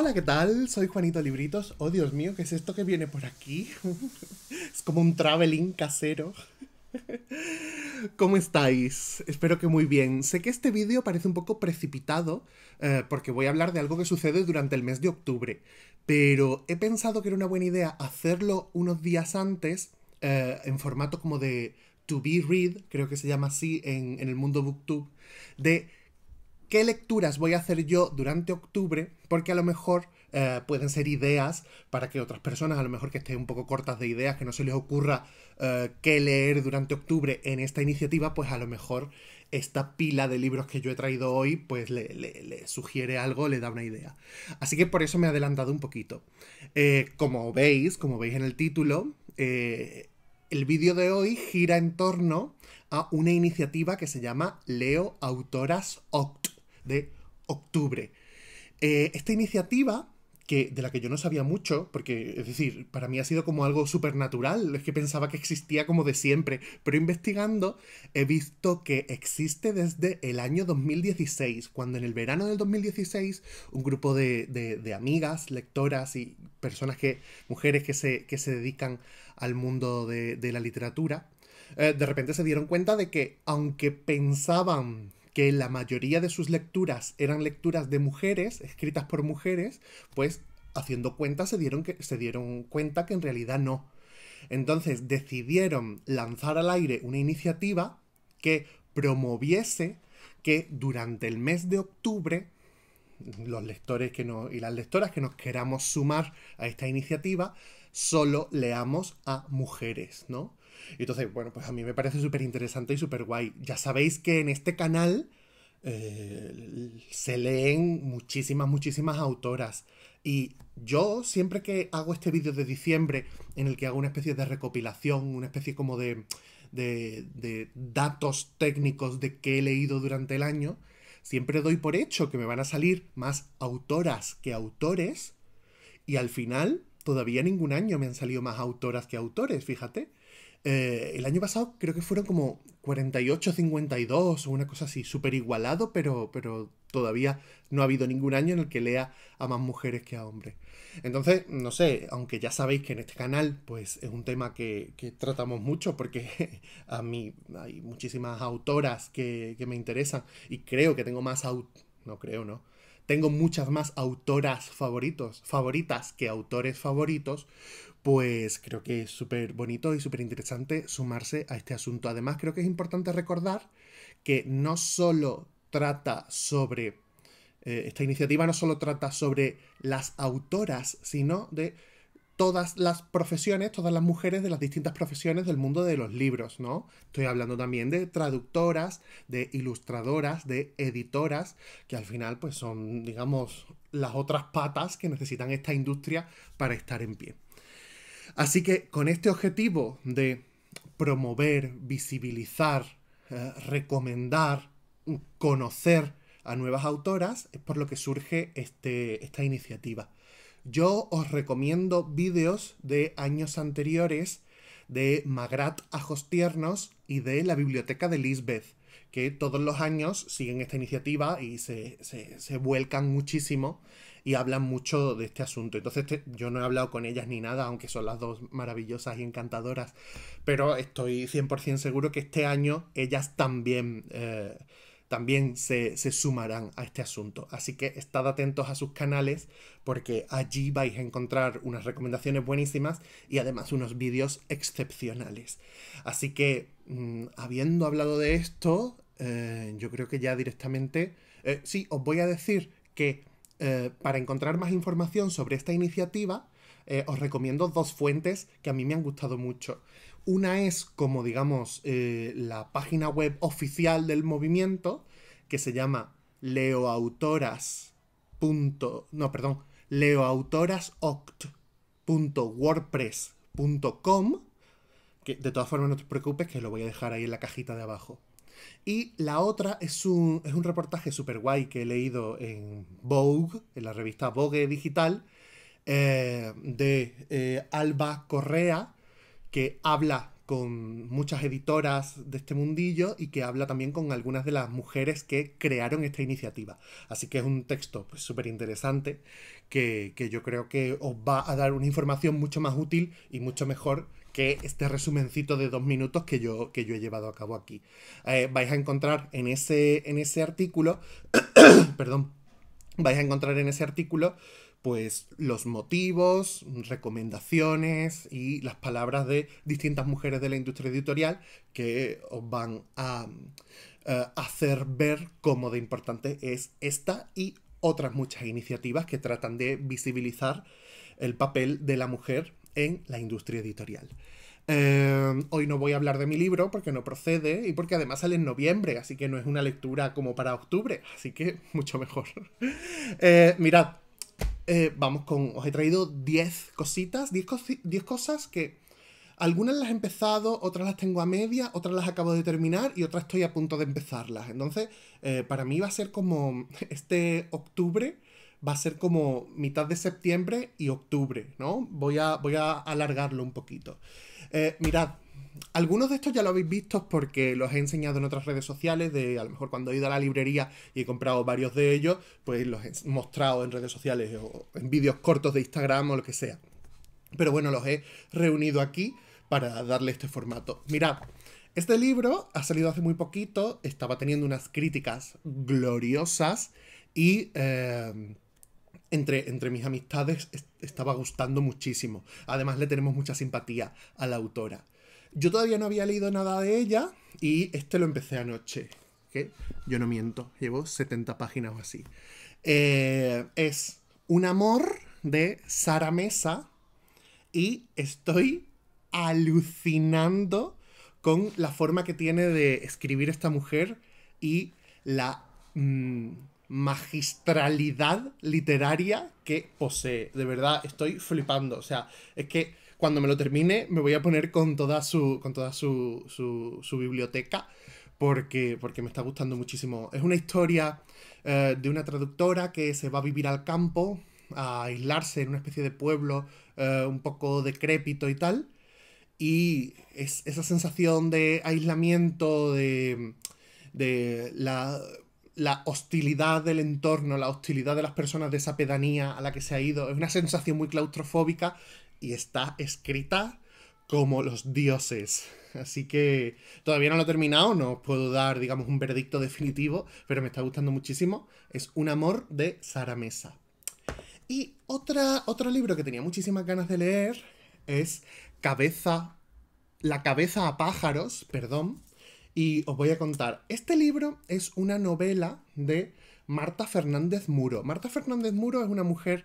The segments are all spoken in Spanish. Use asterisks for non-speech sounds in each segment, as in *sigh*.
Hola, ¿qué tal? Soy Juanito Libritos. Oh, Dios mío, ¿qué es esto que viene por aquí? *laughs* es como un traveling casero. *laughs* ¿Cómo estáis? Espero que muy bien. Sé que este vídeo parece un poco precipitado eh, porque voy a hablar de algo que sucede durante el mes de octubre, pero he pensado que era una buena idea hacerlo unos días antes eh, en formato como de To Be Read, creo que se llama así en, en el mundo booktube, de qué lecturas voy a hacer yo durante octubre, porque a lo mejor eh, pueden ser ideas para que otras personas, a lo mejor que estén un poco cortas de ideas, que no se les ocurra eh, qué leer durante octubre en esta iniciativa, pues a lo mejor esta pila de libros que yo he traído hoy, pues le, sugiere algo, le da una idea. Así que por eso me he adelantado un poquito. Eh, como veis, como veis en el título, el vídeo de hoy gira en torno a una iniciativa que se llama Leo Autoras Octubre de octubre. Eh, esta iniciativa, que, de la que yo no sabía mucho, porque es decir, para mí ha sido como algo supernatural, es que pensaba que existía como de siempre, pero investigando he visto que existe desde el año 2016, cuando en el verano del 2016 un grupo de, de, amigas, lectoras y personas que, mujeres que se, se dedican al mundo de, de la literatura, eh, de repente se dieron cuenta de que aunque pensaban que la mayoría de sus lecturas eran lecturas de mujeres, escritas por mujeres, pues haciendo cuenta se dieron, se dieron cuenta que en realidad no. Entonces decidieron lanzar al aire una iniciativa que promoviese que durante el mes de octubre los lectores que y las lectoras que nos queramos sumar a esta iniciativa, solo leamos a mujeres, ¿no? Y entonces, bueno, pues a mí me parece súper interesante y súper guay. Ya sabéis que en este canal eh, se leen muchísimas, muchísimas autoras. Y yo siempre que hago este vídeo de diciembre, en el que hago una especie de recopilación, una especie como de, de, de datos técnicos de qué he leído durante el año, siempre doy por hecho que me van a salir más autoras que autores. Y al final, todavía ningún año me han salido más autoras que autores, fíjate. Eh, el año pasado creo que fueron como 48, 52 o una cosa así, súper igualado, pero, pero todavía no ha habido ningún año en el que lea a más mujeres que a hombres. Entonces, no sé, aunque ya sabéis que en este canal pues es un tema que, tratamos mucho porque *laughs* a mí hay muchísimas autoras que, me interesan y creo que tengo más aut... no creo, ¿no? Tengo muchas más autoras favoritos, favoritas que autores favoritos pues creo que es súper bonito y súper interesante sumarse a este asunto. Además, creo que es importante recordar que no solo trata sobre, eh, esta iniciativa no solo trata sobre las autoras, sino de todas las profesiones, todas las mujeres de las distintas profesiones del mundo de los libros, ¿no? Estoy hablando también de traductoras, de ilustradoras, de editoras, que al final pues son, digamos, las otras patas que necesitan esta industria para estar en pie. Así que con este objetivo de promover, visibilizar, eh, recomendar, conocer a nuevas autoras, es por lo que surge este, esta iniciativa. Yo os recomiendo vídeos de años anteriores de Magrat Ajos Tiernos y de la Biblioteca de Lisbeth, que todos los años siguen esta iniciativa y se vuelcan muchísimo y hablan mucho de este asunto. Entonces este, yo no he hablado con ellas ni nada, aunque son las dos maravillosas y encantadoras, pero estoy 100% seguro que este año ellas también... Eh, también se, sumarán a este asunto. Así que estad atentos a sus canales porque allí vais a encontrar unas recomendaciones buenísimas y además unos vídeos excepcionales. Así que, mm, habiendo hablado de esto, eh, yo creo que ya directamente... Eh, sí, os voy a decir que eh, para encontrar más información sobre esta iniciativa, eh, os recomiendo dos fuentes que a mí me han gustado mucho. Una es como, digamos, eh, la página web oficial del movimiento, que se llama leoautoras. no, perdón, leoautorasoct.wordpress.com, que de todas formas no te preocupes que lo voy a dejar ahí en la cajita de abajo. Y la otra es un, reportaje súper guay que he leído en Vogue, en la revista Vogue Digital, eh, de eh, Alba Correa, que habla con muchas editoras de este mundillo y que habla también con algunas de las mujeres que crearon esta iniciativa. Así que es un texto súper pues, interesante que, que, yo creo que os va a dar una información mucho más útil y mucho mejor que este resumencito de dos minutos que yo, que yo he llevado a cabo aquí. Eh, vais a encontrar en ese, en ese artículo, *coughs* perdón, vais a encontrar en ese artículo pues los motivos, recomendaciones y las palabras de distintas mujeres de la industria editorial que os van a eh, hacer ver cómo de importante es esta y otras muchas iniciativas que tratan de visibilizar el papel de la mujer en la industria editorial. Eh, hoy no voy a hablar de mi libro porque no procede y porque además sale en noviembre, así que no es una lectura como para octubre, así que *laughs* mucho mejor. *laughs* Eh, mirad, eh, vamos con. Os he traído 10 cositas, 10 cosas que. Algunas las he empezado, otras las tengo a media, otras las acabo de terminar y otras estoy a punto de empezarlas. Entonces, para mí va a ser como este octubre va a ser como mitad de septiembre y octubre, ¿no? Voy a, voy a alargarlo un poquito. Eh, mirad, algunos de estos ya lo habéis visto porque los he enseñado en otras redes sociales, de a lo mejor cuando he ido a la librería y he comprado varios de ellos, pues los he mostrado en redes sociales o en vídeos cortos de Instagram o lo que sea. Pero bueno, los he reunido aquí para darle este formato. Mirad, este libro ha salido hace muy poquito, estaba teniendo unas críticas gloriosas y... Eh, entre, mis amistades estaba gustando muchísimo. Además le tenemos mucha simpatía a la autora. Yo todavía no había leído nada de ella y este lo empecé anoche. Que yo no miento, llevo 70 páginas o así. Eh, es Un amor de Sara Mesa y estoy alucinando con la forma que tiene de escribir esta mujer y la... Mm, magistralidad literaria que posee. De verdad, estoy flipando. O sea, es que cuando me lo termine me voy a poner con toda su, con toda su, su, biblioteca porque, porque me está gustando muchísimo. Es una historia eh, de una traductora que se va a vivir al campo, a aislarse en una especie de pueblo eh, un poco decrépito y tal. Y es esa sensación de aislamiento, de, de la la hostilidad del entorno, la hostilidad de las personas de esa pedanía a la que se ha ido. Es una sensación muy claustrofóbica y está escrita como los dioses. Así que todavía no lo he terminado, no os puedo dar, digamos, un verdicto definitivo, pero me está gustando muchísimo. Es Un amor de Sara Mesa. Y otra, otro libro que tenía muchísimas ganas de leer es Cabeza. La cabeza a pájaros, perdón, y os voy a contar. Este libro es una novela de Marta Fernández Muro. Marta Fernández Muro es una mujer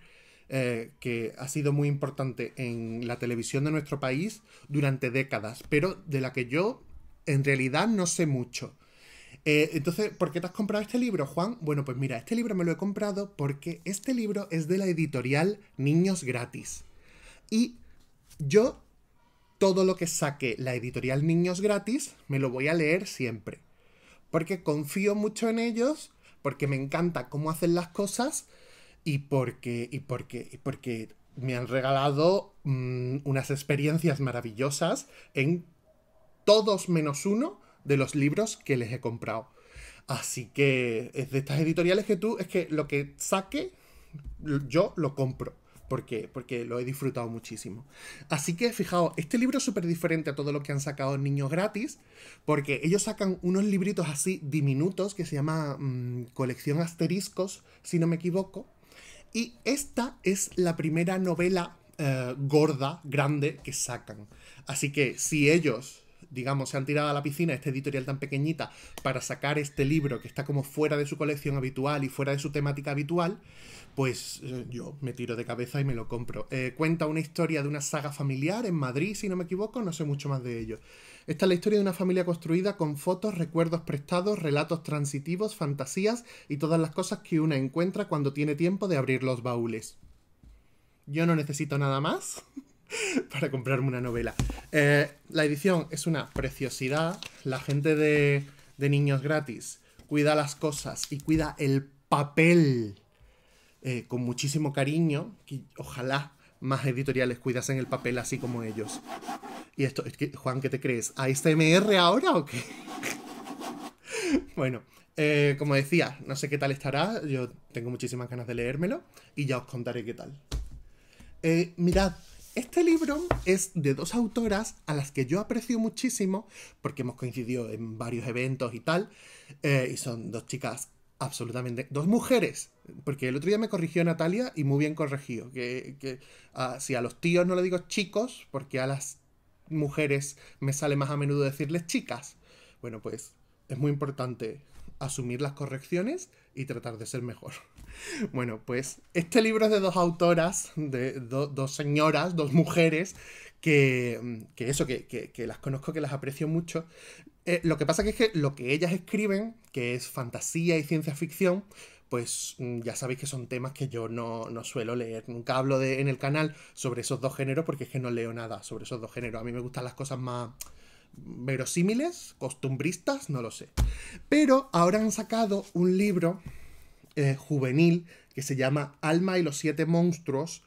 eh, que ha sido muy importante en la televisión de nuestro país durante décadas, pero de la que yo en realidad no sé mucho. Eh, entonces, ¿por qué te has comprado este libro, Juan? Bueno, pues mira, este libro me lo he comprado porque este libro es de la editorial Niños Gratis. Y yo todo lo que saque la editorial Niños Gratis me lo voy a leer siempre. Porque confío mucho en ellos, porque me encanta cómo hacen las cosas y porque, y porque, y porque me han regalado mm, unas experiencias maravillosas en todos menos uno de los libros que les he comprado. Así que es de estas editoriales que tú, es que lo que saque, yo lo compro porque, porque lo he disfrutado muchísimo. Así que fijaos, este libro es súper diferente a todo lo que han sacado niños gratis, porque ellos sacan unos libritos así diminutos que se llama mm, colección asteriscos, si no me equivoco. Y esta es la primera novela eh, gorda, grande que sacan. Así que si ellos digamos, se han tirado a la piscina esta editorial tan pequeñita para sacar este libro que está como fuera de su colección habitual y fuera de su temática habitual, pues eh, yo me tiro de cabeza y me lo compro. Eh, cuenta una historia de una saga familiar en Madrid, si no me equivoco, no sé mucho más de ello. Esta es la historia de una familia construida con fotos, recuerdos prestados, relatos transitivos, fantasías y todas las cosas que una encuentra cuando tiene tiempo de abrir los baúles. Yo no necesito nada más. *laughs* para comprarme una novela. Eh, la edición es una preciosidad. La gente de, Niños Gratis cuida las cosas y cuida el papel eh, con muchísimo cariño. ojalá más editoriales cuidasen el papel así como ellos. Y esto, es que Juan, ¿qué te crees? ¿A este MR ahora o qué? *laughs* bueno, eh, como decía, no sé qué tal estará. Yo tengo muchísimas ganas de leérmelo y ya os contaré qué tal. mirad, este libro es de dos autoras a las que yo aprecio muchísimo porque hemos coincidido en varios eventos y tal, eh, y son dos chicas absolutamente, dos mujeres, porque el otro día me corrigió Natalia y muy bien corregido, que, ah, si a los tíos no le digo chicos, porque a las mujeres me sale más a menudo decirles chicas. Bueno, pues es muy importante asumir las correcciones y tratar de ser mejor. Bueno, pues este libro es de dos autoras, de dos señoras, dos mujeres, que, mm, que eso, que, las conozco, que las aprecio mucho. Eh, lo que pasa que es que lo que ellas escriben, que es fantasía y ciencia ficción, pues mm, ya sabéis que son temas que yo no, no suelo leer. Nunca hablo de, en el canal sobre esos dos géneros porque es que no leo nada sobre esos dos géneros. A mí me gustan las cosas más verosímiles, costumbristas, no lo sé. Pero ahora han sacado un libro eh, juvenil que se llama Alma y los siete monstruos,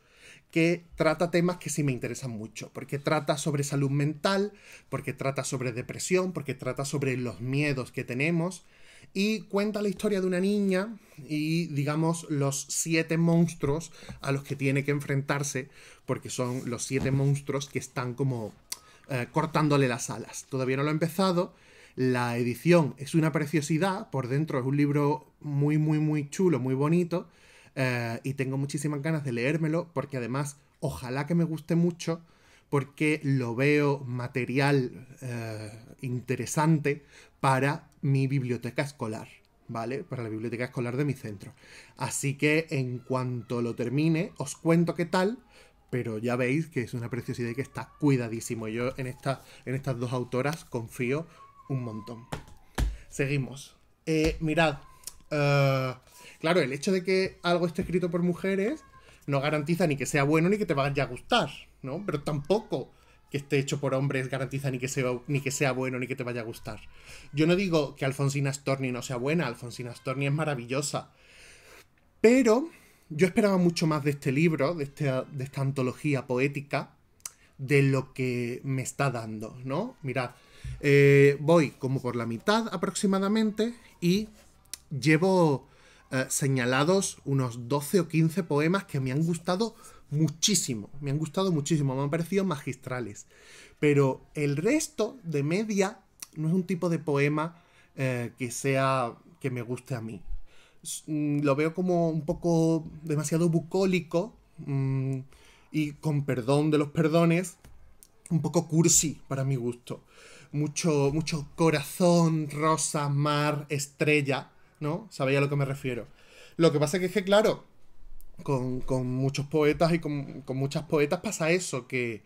que trata temas que sí me interesan mucho, porque trata sobre salud mental, porque trata sobre depresión, porque trata sobre los miedos que tenemos, y cuenta la historia de una niña y, digamos, los siete monstruos a los que tiene que enfrentarse, porque son los siete monstruos que están como eh, cortándole las alas. Todavía no lo ha empezado, la edición es una preciosidad, por dentro es un libro muy, muy, muy chulo, muy bonito, eh, y tengo muchísimas ganas de leérmelo, porque además ojalá que me guste mucho, porque lo veo material eh, interesante para mi biblioteca escolar. ¿vale? Para la biblioteca escolar de mi centro. Así que en cuanto lo termine, os cuento qué tal, pero ya veis que es una preciosidad y que está cuidadísimo. Yo en, en estas dos autoras confío un montón. Seguimos. Eh, mirad, eh, claro, el hecho de que algo esté escrito por mujeres no garantiza ni que sea bueno ni que te vaya a gustar, ¿no? Pero tampoco que esté hecho por hombres garantiza ni que, sea, ni que sea bueno ni que te vaya a gustar. Yo no digo que Alfonsina Storni no sea buena, Alfonsina Storni es maravillosa. Pero yo esperaba mucho más de este libro, de, este, de esta antología poética, de lo que me está dando, ¿no? Mirad, eh, voy como por la mitad aproximadamente y llevo eh, señalados unos 12 o 15 poemas que me han gustado muchísimo, me han gustado muchísimo, me han parecido magistrales. Pero el resto de media no es un tipo de poema eh, que sea que me guste a mí. Mm, lo veo como un poco demasiado bucólico mm, y con perdón de los perdones, un poco cursi para mi gusto mucho, mucho corazón, rosa, mar, estrella, ¿no? Sabéis a lo que me refiero. Lo que pasa es que, claro, con, muchos poetas y con, muchas poetas pasa eso, que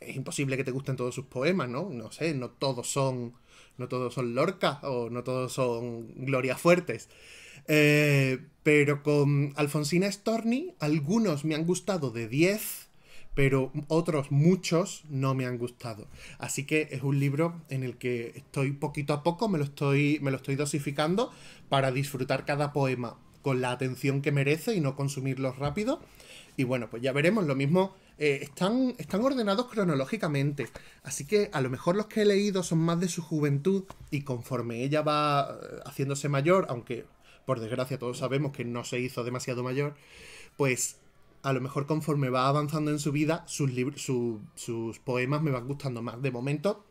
es imposible que te gusten todos sus poemas, ¿no? No sé, no todos son, no todos son Lorca o no todos son Gloria Fuertes. Eh, pero con Alfonsina Storni, algunos me han gustado de 10 pero otros muchos no me han gustado. Así que es un libro en el que estoy poquito a poco, me lo estoy, me lo estoy dosificando para disfrutar cada poema con la atención que merece y no consumirlos rápido. Y bueno, pues ya veremos, lo mismo eh, están, están ordenados cronológicamente, así que a lo mejor los que he leído son más de su juventud y conforme ella va eh, haciéndose mayor, aunque por desgracia todos sabemos que no se hizo demasiado mayor, pues a lo mejor conforme va avanzando en su vida, sus, sus poemas me van gustando más. De momento,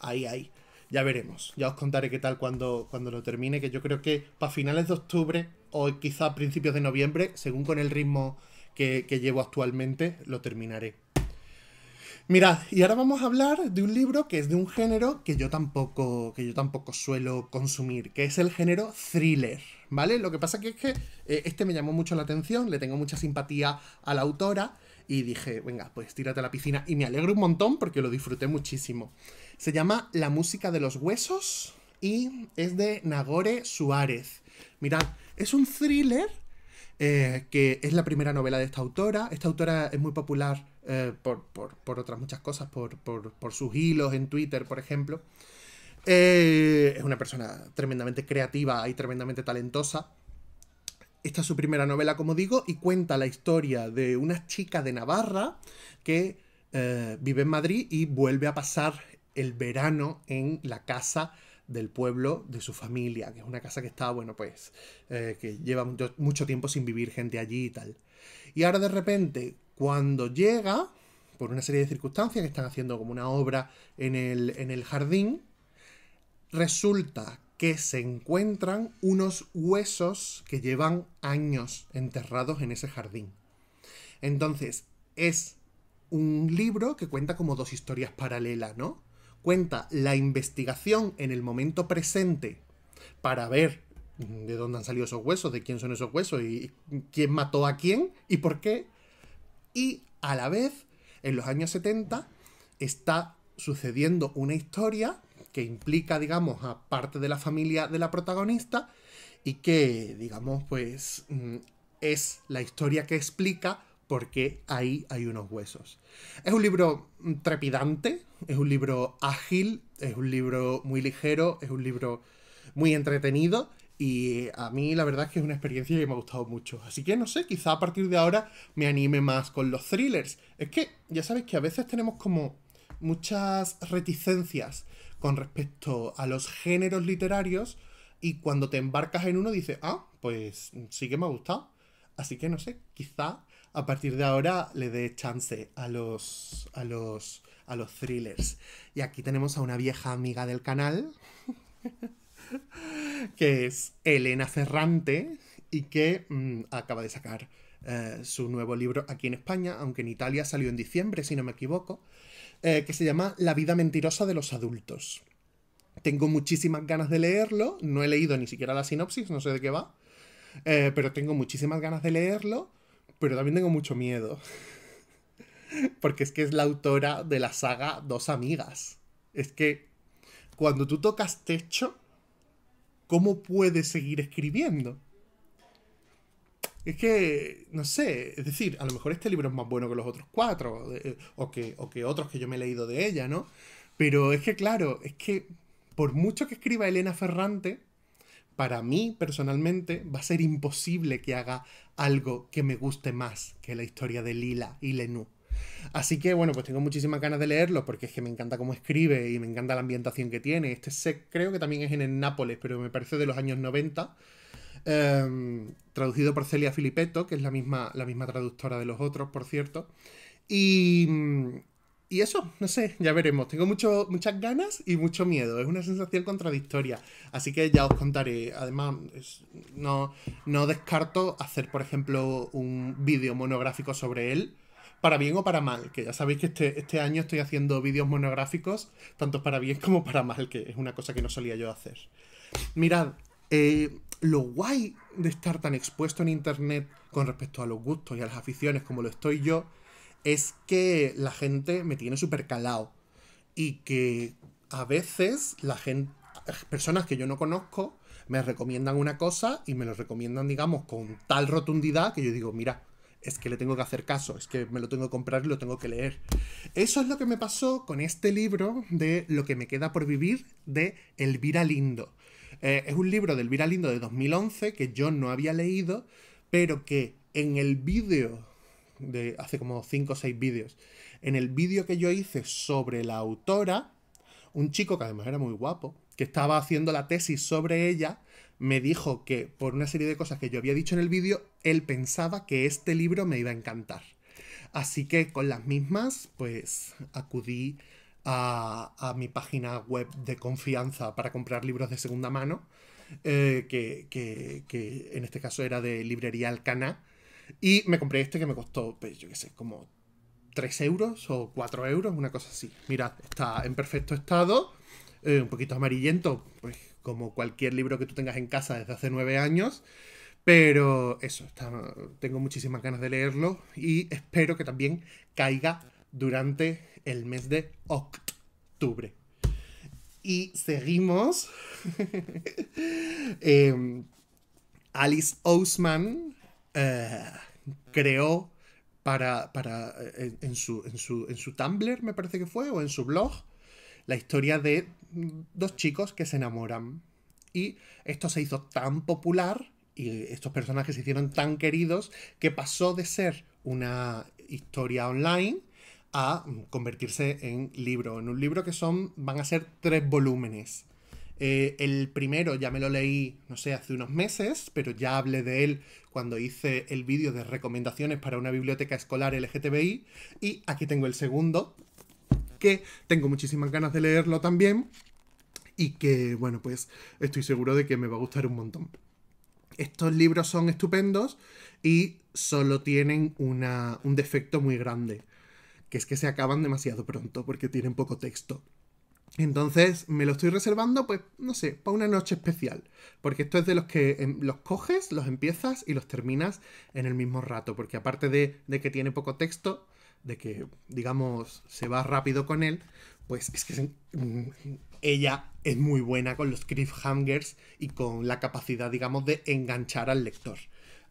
ahí, ahí. Ya veremos. Ya os contaré qué tal cuando, cuando lo termine, que yo creo que para finales de octubre o quizá principios de noviembre, según con el ritmo que llevo actualmente, lo terminaré. Mirad, y ahora vamos a hablar de un libro que es de un género que yo tampoco, que yo tampoco suelo consumir, que es el género thriller, ¿vale? Lo que pasa que es que eh, este me llamó mucho la atención, le tengo mucha simpatía a la autora y dije, venga, pues tírate a la piscina y me alegro un montón porque lo disfruté muchísimo. Se llama La música de los huesos y es de Nagore Suárez. Mirad, es un thriller eh, que es la primera novela de esta autora. Esta autora es muy popular eh, por, por, otras muchas cosas, por, sus hilos en Twitter, por ejemplo. Eh, es una persona tremendamente creativa y tremendamente talentosa. Esta es su primera novela, como digo, y cuenta la historia de una chica de Navarra que eh, vive en Madrid y vuelve a pasar el verano en la casa del pueblo de su familia, que es una casa que está, bueno, pues, que lleva mucho tiempo sin vivir gente allí y tal. Y ahora de repente cuando llega, por una serie de circunstancias, que están haciendo como una obra en el, jardín, resulta que se encuentran unos huesos que llevan años enterrados en ese jardín. Entonces, es un libro que cuenta como dos historias paralelas, ¿no? Cuenta la investigación en el momento presente para ver de dónde han salido esos huesos, de quién son esos huesos y quién mató a quién y por qué y a la vez, en los años 70, está sucediendo una historia que implica, digamos, a parte de la familia de la protagonista y que, digamos, pues mm, es la historia que explica por qué ahí hay unos huesos. Es un libro trepidante, es un libro ágil, es un libro muy ligero, es un libro muy entretenido y a mí la verdad es que es una experiencia que me ha gustado mucho. Así que no sé, quizá a partir de ahora me anime más con los thrillers. Es que ya sabéis que a veces tenemos como muchas reticencias con respecto a los géneros literarios y cuando te embarcas en uno dices, ah, pues sí que me ha gustado. Así que no sé, quizá a partir de ahora le dé chance a los, a los, a los thrillers. Y aquí tenemos a una vieja amiga del canal. *laughs* *laughs* que es Elena Ferrante y que mm, acaba de sacar eh, su nuevo libro aquí en España, aunque en Italia salió en diciembre, si no me equivoco, eh, que se llama La vida mentirosa de los adultos. Tengo muchísimas ganas de leerlo, no he leído ni siquiera la sinopsis, no sé de qué va, eh, pero tengo muchísimas ganas de leerlo, pero también tengo mucho miedo, *laughs* porque es que es la autora de la saga Dos Amigas. Es que cuando tú tocas techo, ¿cómo puede seguir escribiendo? Es que, no sé, es decir, a lo mejor este libro es más bueno que los otros cuatro, eh, o que, o que otros que yo me he leído de ella, ¿no? Pero es que, claro, es que por mucho que escriba Elena Ferrante, para mí personalmente va a ser imposible que haga algo que me guste más que la historia de Lila y Lenú. Así que bueno, pues tengo muchísimas ganas de leerlo porque es que me encanta cómo escribe y me encanta la ambientación que tiene. Este set creo que también es en el Nápoles, pero me parece de los años 90. Em, traducido por Celia Filippetto que es la misma, la misma traductora de los otros, por cierto. Y, eso, no sé, ya veremos. Tengo muchas ganas y mucho miedo. Es una sensación contradictoria. Así que ya os contaré. Además, no, no descarto hacer, por ejemplo, un vídeo monográfico sobre él para bien o para mal, que ya sabéis que este, este, año estoy haciendo vídeos monográficos, tanto para bien como para mal, que es una cosa que no solía yo hacer. Mirad, eh, lo guay de estar tan expuesto en Internet con respecto a los gustos y a las aficiones como lo estoy yo, es que la gente me tiene súper calado y que a veces la gente, personas que yo no conozco me recomiendan una cosa y me lo recomiendan, digamos, con tal rotundidad que yo digo, mira, es que le tengo que hacer caso, es que me lo tengo que comprar y lo tengo que leer. Eso es lo que me pasó con este libro de Lo que me queda por vivir de Elvira Lindo. Eh, es un libro de Elvira Lindo de 2011 que yo no había leído, pero que en el vídeo de hace como 5 o 6 vídeos, en el vídeo que yo hice sobre la autora, un chico que además era muy guapo, que estaba haciendo la tesis sobre ella, me dijo que por una serie de cosas que yo había dicho en el vídeo, él pensaba que este libro me iba a encantar. Así que con las mismas, pues acudí a, mi página web de confianza para comprar libros de segunda mano, eh, que, que, en este caso era de librería alcana y me compré este que me costó, pues yo qué sé, como 3 euros o 4 euros, una cosa así. Mirad, está en perfecto estado eh, un poquito amarillento, pues como cualquier libro que tú tengas en casa desde hace nueve años. Pero eso, tengo muchísimas ganas de leerlo y espero que también caiga durante el mes de octubre. Y seguimos. *laughs* Em, Alice Ousman eh, creó para, eh, en su Tumblr, me parece que fue, o en su blog, la historia de dos chicos que se enamoran. Y esto se hizo tan popular y estos personajes se hicieron tan queridos que pasó de ser una historia online a convertirse en libro. En un libro que son, van a ser tres volúmenes. Eh, el primero ya me lo leí, no sé, hace unos meses, pero ya hablé de él cuando hice el vídeo de recomendaciones para una biblioteca escolar LGTBI. Y aquí tengo el segundo, que tengo muchísimas ganas de leerlo también y que, bueno, pues estoy seguro de que me va a gustar un montón. Estos libros son estupendos y solo tienen un defecto muy grande, que es que se acaban demasiado pronto porque tienen poco texto. Entonces me lo estoy reservando, pues, no sé, para una noche especial. Porque esto es de los que em, los coges, los empiezas y los terminas en el mismo rato. Porque aparte de, de que tiene poco texto, de que, digamos, se va rápido con él, pues es que ella es muy buena con los cliffhangers y con la capacidad, digamos, de enganchar al lector.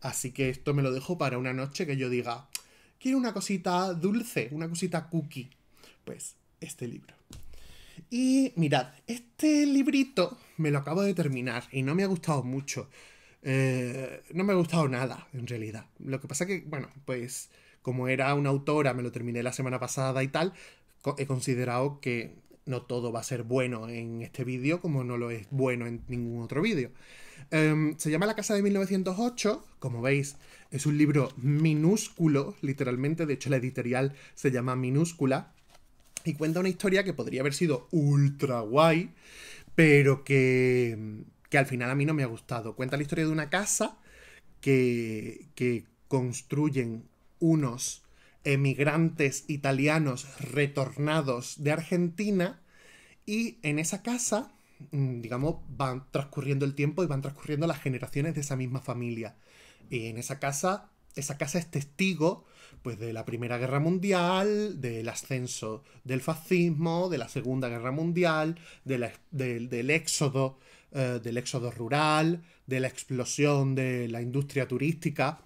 Así que esto me lo dejo para una noche que yo diga, quiero una cosita dulce, una cosita cookie. Pues este libro. Y mirad, este librito me lo acabo de terminar y no me ha gustado mucho. Eh, no me ha gustado nada, en realidad. Lo que pasa que, bueno, pues como era una autora, me lo terminé la semana pasada y tal, he considerado que no todo va a ser bueno en este vídeo como no lo es bueno en ningún otro vídeo. Em, se llama La Casa de 1908, como veis, es un libro minúsculo, literalmente, de hecho la editorial se llama Minúscula, y cuenta una historia que podría haber sido ultra guay, pero que, al final a mí no me ha gustado. Cuenta la historia de una casa que, que construyen unos emigrantes italianos retornados de Argentina y en esa casa, mm, digamos, van transcurriendo el tiempo y van transcurriendo las generaciones de esa misma familia. Y en esa casa, esa casa es testigo pues de la Primera Guerra Mundial, del ascenso del fascismo, de la Segunda Guerra Mundial, del éxodo eh, del éxodo rural, de la explosión de la industria turística.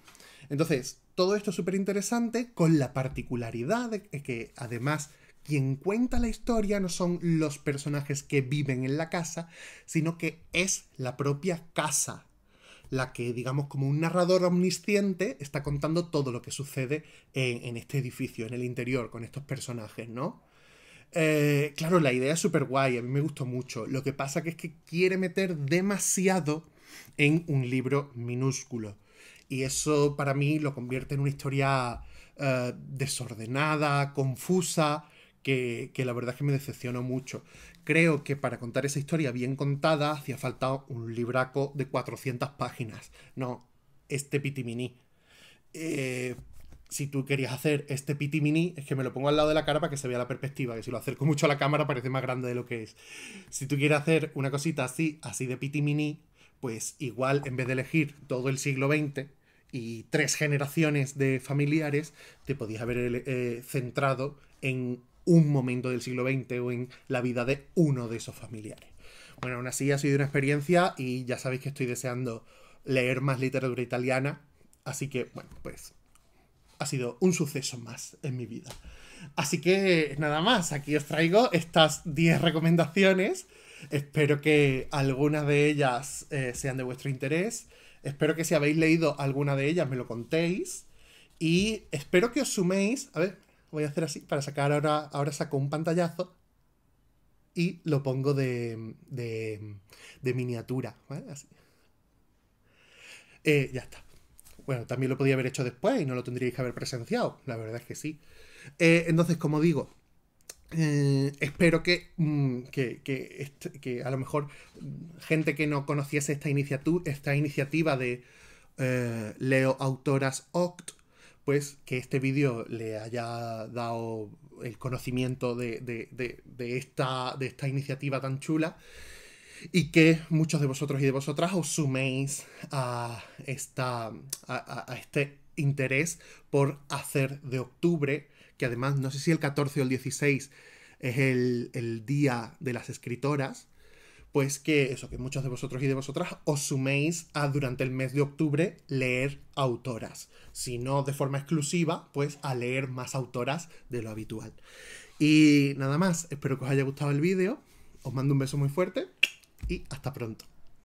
Entonces, todo esto es súper interesante con la particularidad de que además quien cuenta la historia no son los personajes que viven en la casa, sino que es la propia casa la que, digamos, como un narrador omnisciente está contando todo lo que sucede en, este edificio, en el interior, con estos personajes, ¿no? Eh, claro, la idea es súper guay, a mí me gustó mucho. Lo que pasa que es que quiere meter demasiado en un libro minúsculo. Y eso para mí lo convierte en una historia eh, desordenada, confusa, que, la verdad es que me decepcionó mucho. Creo que para contar esa historia bien contada hacía falta un libraco de 400 páginas, no este pitiminí. Eh, si tú querías hacer este pitiminí, es que me lo pongo al lado de la cara para que se vea la perspectiva, que si lo acerco mucho a la cámara parece más grande de lo que es. Si tú quieres hacer una cosita así, así de pitiminí, pues igual en vez de elegir todo el siglo XX, y tres generaciones de familiares, te podías haber eh, centrado en un momento del siglo XX o en la vida de uno de esos familiares. Bueno, aún así ha sido una experiencia y ya sabéis que estoy deseando leer más literatura italiana, así que bueno, pues ha sido un suceso más en mi vida. Así que nada más, aquí os traigo estas 10 recomendaciones. Espero que algunas de ellas eh, sean de vuestro interés Espero que si habéis leído alguna de ellas me lo contéis. Y espero que os suméis. A ver, voy a hacer así para sacar ahora. Ahora saco un pantallazo y lo pongo de, de, de miniatura. ¿vale? Así. Eh, ya está. Bueno, también lo podía haber hecho después y no lo tendríais que haber presenciado. La verdad es que sí. Eh, entonces, como digo, Mm, espero mm, que, a lo mejor gente que no conociese esta, esta iniciativa de eh, Leo Autoras Oct, pues que este vídeo le haya dado el conocimiento de, esta, de esta iniciativa tan chula y que muchos de vosotros y de vosotras os suméis a, esta, a este interés por hacer de octubre que además no sé si el 14 o el 16 es el, día de las escritoras, pues que eso, que muchos de vosotros y de vosotras os suméis a durante el mes de octubre leer autoras, si no de forma exclusiva, pues a leer más autoras de lo habitual. Y nada más, espero que os haya gustado el vídeo, os mando un beso muy fuerte y hasta pronto.